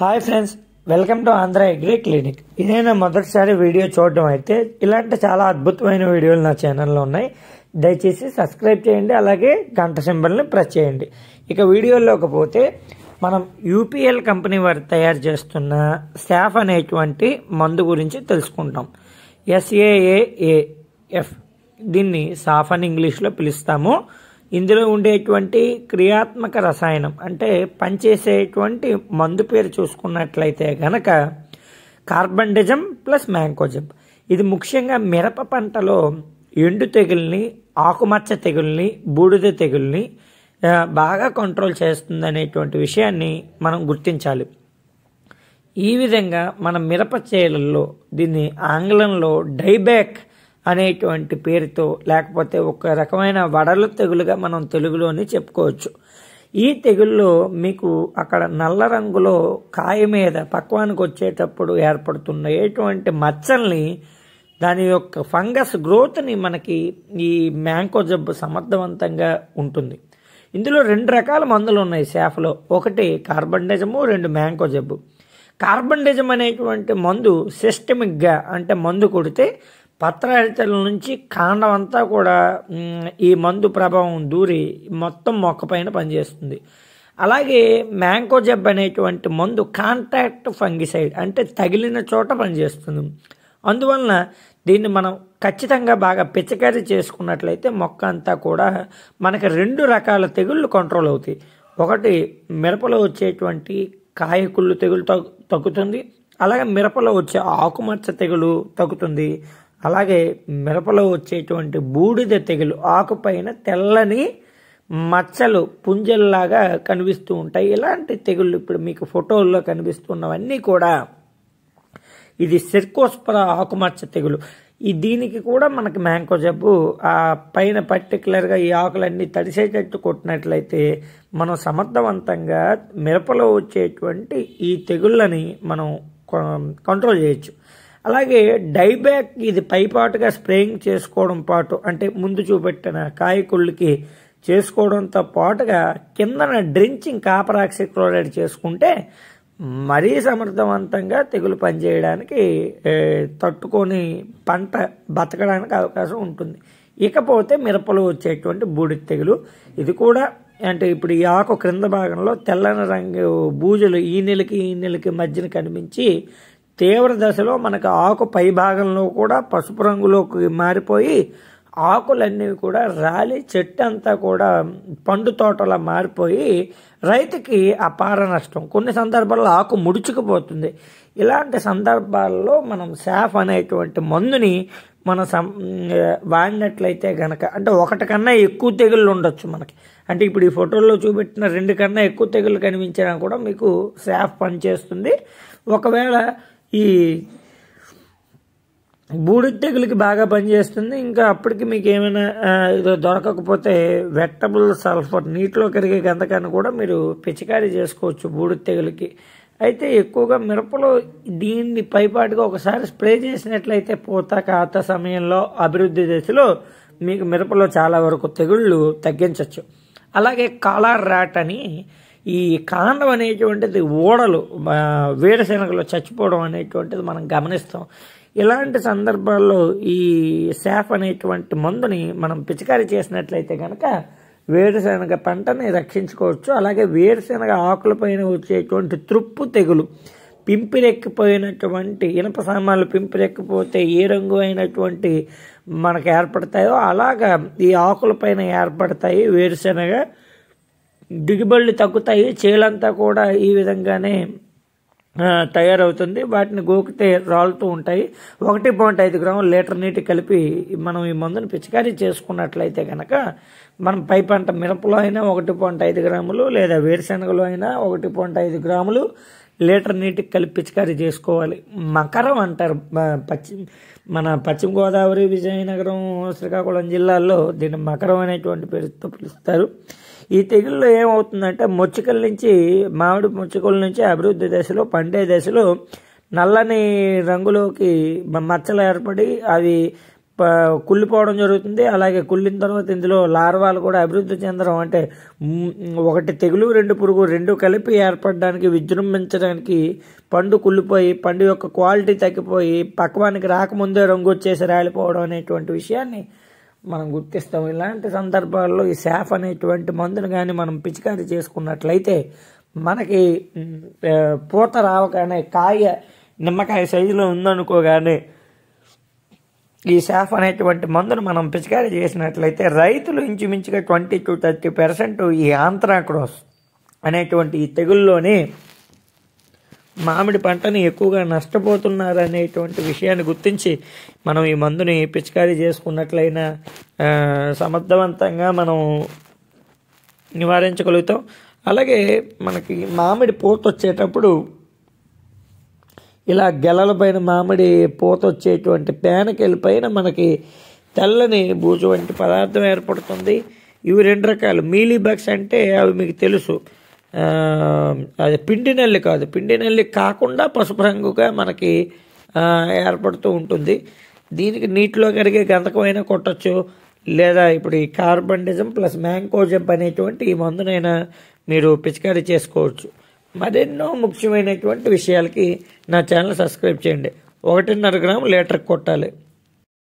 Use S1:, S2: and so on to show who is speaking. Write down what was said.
S1: hi friends welcome to Andhra agri clinic ఇదైనా మొదటిసారి video చూడడం అయితే ఇలాంటి చాలా అద్భుతమైన వీడియోలు నా ఛానల్లో ఉన్నాయి దయచేసి సబ్స్క్రైబ్ చేయండి అలాగే గంట సింబల్ని ప్రెస్ చేయండి ఇక వీడియోలోకి పోతే మనం యూపీఎల్ కంపెనీ వారు తయారు చేస్తున్న స్టాఫ్ అనేటువంటి మందు గురించి తెలుసుకుంటాం ఎస్ఏఏఏఎఫ్ దీన్ని సాఫ్ అని ఇంగ్లీష్లో పిలుస్తాము ఇందులో ఉండేటువంటి క్రియాత్మక రసాయనం అంటే పనిచేసేటువంటి మందు పేరు చూసుకున్నట్లయితే గనక కార్బండిజం ప్లస్ మ్యాంకోజం ఇది ముఖ్యంగా మిరప పంటలో ఎండు తెగుల్ని ఆకుమచ్చ తెగుల్ని బూడిద తెగుల్ని బాగా కంట్రోల్ చేస్తుంది అనేటువంటి విషయాన్ని మనం గుర్తించాలి ఈ విధంగా మన మిరప చేలల్లో దీన్ని ఆంగ్లంలో డైబ్యాక్ అనేటువంటి పేరుతో లేకపోతే ఒక రకమైన వడలు తెగులుగా మనం తెలుగులోని చెప్పుకోవచ్చు ఈ తెగుల్లో మీకు అక్కడ నల్ల రంగులో కాయ మీద పక్వానికి వచ్చేటప్పుడు ఏర్పడుతున్న ఎటువంటి మచ్చల్ని దాని యొక్క ఫంగస్ గ్రోత్ని మనకి ఈ మ్యాంకో జబ్బు సమర్థవంతంగా ఉంటుంది ఇందులో రెండు రకాల మందులు ఉన్నాయి సేఫ్లో ఒకటి కార్బండజము రెండు మ్యాంకో జబ్బు కార్బండిజం అనేటువంటి మందు సిస్టమిక్గా అంటే మందు కొడితే పత్రహరితల నుంచి కాండం అంతా కూడా ఈ మందు ప్రభావం దూరి మొత్తం మొక్క పైన పనిచేస్తుంది అలాగే మ్యాంకో అనేటువంటి మందు కాంటాక్ట్ ఫంగిసైడ్ అంటే తగిలిన చోట పనిచేస్తుంది అందువలన దీన్ని మనం ఖచ్చితంగా బాగా పిచకారీ చేసుకున్నట్లయితే మొక్క అంతా కూడా మనకి రెండు రకాల తెగుళ్ళు కంట్రోల్ అవుతాయి ఒకటి మిరపలో వచ్చేటువంటి కాయకుళ్ళు తెగులు తగ్గుతుంది అలాగే మిరపలో వచ్చే ఆకుమచ్చ తెగులు తగ్గుతుంది అలాగే మిరపలో వచ్చేటువంటి బూడిద తెగులు ఆకుపైన తెల్లని మచ్చలు పుంజల్లాగా కనిపిస్తూ ఉంటాయి ఇలాంటి తెగుళ్ళు ఇప్పుడు మీకు ఫోటోల్లో కనిపిస్తున్నవన్నీ కూడా ఇది సిర్కోస్పర ఆకుమచ్చ తెగులు ఈ దీనికి కూడా మనకి మ్యాంకో జబ్బు ఆ పైన పర్టికులర్గా ఈ ఆకులన్నీ తడిసేటట్టు కొట్టినట్లయితే మనం సమర్థవంతంగా మిరపలో వచ్చేటువంటి ఈ తెగుళ్ళని మనం కంట్రోల్ చేయొచ్చు అలాగే డైబ్యాక్ ఇది పైపాటుగా స్ప్రేయింగ్ చేసుకోవడం పాటు అంటే ముందు చూపెట్టిన కాయకుళ్ళకి చేసుకోవడంతో పాటుగా కిందన డ్రించింగ్ కాపరాక్సి క్లోరైడ్ చేసుకుంటే మరీ సమర్థవంతంగా తెగులు పనిచేయడానికి తట్టుకొని పంట బతకడానికి అవకాశం ఉంటుంది ఇకపోతే మిరపలు వచ్చేటువంటి బూడిద తెగులు ఇది కూడా అంటే ఇప్పుడు ఈ ఆకు క్రింద భాగంలో తెల్లని రంగు బూజులు ఈ నెలకి ఈ నెలకి మధ్యన కనిపించి తీవ్ర దశలో మనకు ఆకు పై భాగంలో కూడా పసుపు రంగులోకి మారిపోయి ఆకులన్నీ కూడా రాలి చెట్టు అంతా కూడా పండు తోటలా మారిపోయి రైతుకి అపార నష్టం కొన్ని సందర్భాల్లో ఆకు ముడుచుకుపోతుంది ఇలాంటి సందర్భాల్లో మనం శాఫ్ అనేటువంటి మందుని మన సం వాడినట్లయితే గనక అంటే ఒకటి కన్నా ఎక్కువ తెగుళ్ళు ఉండొచ్చు మనకి అంటే ఇప్పుడు ఈ ఫోటోల్లో చూపెట్టిన రెండు కన్నా ఎక్కువ తెగుళ్ళు కనిపించినా కూడా మీకు శాఫ్ పనిచేస్తుంది ఒకవేళ ఈ బూడిద తెగులకి బాగా పనిచేస్తుంది ఇంకా అప్పటికి మీకు ఏమైనా దొరకకపోతే వెట్టబుల్ సల్ఫర్ నీటిలో కరిగే గంధకాన్ని కూడా మీరు పిచికారీ చేసుకోవచ్చు బూడిద తెగులకి అయితే ఎక్కువగా మిరపలో దీన్ని పైపాటుగా ఒకసారి స్ప్రే చేసినట్లయితే పూత కాత సమయంలో అభివృద్ధి దశలో మీకు మిరపలో చాలా వరకు తెగుళ్ళు తగ్గించవచ్చు అలాగే కాలార్ రాట్ అని ఈ కాండం అనేటువంటిది ఓడలు వేరుశనగలో చచ్చిపోవడం అనేటువంటిది మనం గమనిస్తాం ఇలాంటి సందర్భాల్లో ఈ సేఫ్ అనేటువంటి మందుని మనం పిచికారి చేసినట్లయితే కనుక వేరుశనగ పంటని రక్షించుకోవచ్చు అలాగే వేరుశనగ ఆకులపైన వచ్చేటువంటి తృప్పు తెగులు పింపిరెక్కిపోయినటువంటి ఇనప సామాన్లు పింపిరెక్కిపోతే ఏ రంగు అయినటువంటి మనకు ఏర్పడతాయో అలాగా ఈ ఆకులపైన ఏర్పడతాయి వేరుశనగ దిగుబడులు తగ్గుతాయి చేలంతా కూడా ఈ విధంగానే తయారవుతుంది వాటిని గోకితే రాలుతూ ఉంటాయి ఒకటి పాయింట్ ఐదు గ్రాములు లీటర్ నీటి కలిపి మనం ఈ మందును పిచికారీ చేసుకున్నట్లయితే కనుక మనం పై పంట మిరపలో అయినా ఒకటి పాయింట్ ఐదు గ్రాములు లేదా వేరుశనగలో అయినా ఒకటి పాయింట్ ఐదు గ్రాములు లీటర్ నీటికి కలిపి పిచికారీ చేసుకోవాలి మకరం అంటారు పశ్చిమ మన పశ్చిమ గోదావరి విజయనగరం శ్రీకాకుళం జిల్లాల్లో దీన్ని మకరం అనేటువంటి పేరుతో పిలుస్తారు ఈ తెగుల్లో ఏమవుతుందంటే మొచ్చికల నుంచి మామిడి మొచ్చికల నుంచి అభివృద్ధి దశలో పండే దశలో నల్లని రంగులోకి మచ్చలు ఏర్పడి అవి కుళ్ళిపోవడం జరుగుతుంది అలాగే కుళ్ళిన తర్వాత ఇందులో లార్వాలు కూడా అభివృద్ధి చెందడం అంటే ఒకటి తెగులు రెండు పురుగు రెండు కలిపి ఏర్పడడానికి విజృంభించడానికి పండు కుళ్ళిపోయి పండు యొక్క క్వాలిటీ తగ్గిపోయి పక్వానికి రాకముందే రంగు వచ్చేసి రాలిపోవడం అనేటువంటి విషయాన్ని మనం గుర్తిస్తాం ఇలాంటి సందర్భాల్లో ఈ శాఫ్ అనేటువంటి మందును కానీ మనం పిచికారి చేసుకున్నట్లయితే మనకి పూత రావగానే కాయ నిమ్మకాయ సైజులో ఉందనుకోగానే ఈ సేఫ్ అనేటువంటి మందును మనం పిచికారి చేసినట్లయితే రైతులు ఇంచుమించుగా ట్వంటీ టు థర్టీ పర్సెంట్ ఈ ఆంత్రాక్రోస్ అనేటువంటి ఈ తెగుల్లోనే మామిడి పంటని ఎక్కువగా నష్టపోతున్నారు అనేటువంటి విషయాన్ని గుర్తించి మనం ఈ మందుని పిచికారీ చేసుకున్నట్లయినా సమర్థవంతంగా మనం నివారించగలుగుతాం అలాగే మనకి మామిడి పూత వచ్చేటప్పుడు ఇలా గెలల పైన మామిడి పూత వచ్చేటువంటి పేనకెళ్ళ పైన మనకి తెల్లని బూజు వంటి పదార్థం ఏర్పడుతుంది ఇవి రెండు రకాలు మీలీ బగ్స్ అంటే అవి మీకు తెలుసు అది పిండి నెల్లి కాదు పిండి నెల్లి కాకుండా పసుపు రంగుగా మనకి ఏర్పడుతూ ఉంటుంది దీనికి నీటిలో కరిగే గంధకమైన కొట్టచ్చు లేదా ఇప్పుడు ఈ కార్బండిజం ప్లస్ మ్యాంకోజంప్ అనేటువంటి ఈ మందునైనా మీరు పిచికారీ చేసుకోవచ్చు మరెన్నో ముఖ్యమైనటువంటి విషయాలకి నా ఛానల్ సబ్స్క్రైబ్ చేయండి ఒకటిన్నర గ్రాము లీటర్ కొట్టాలి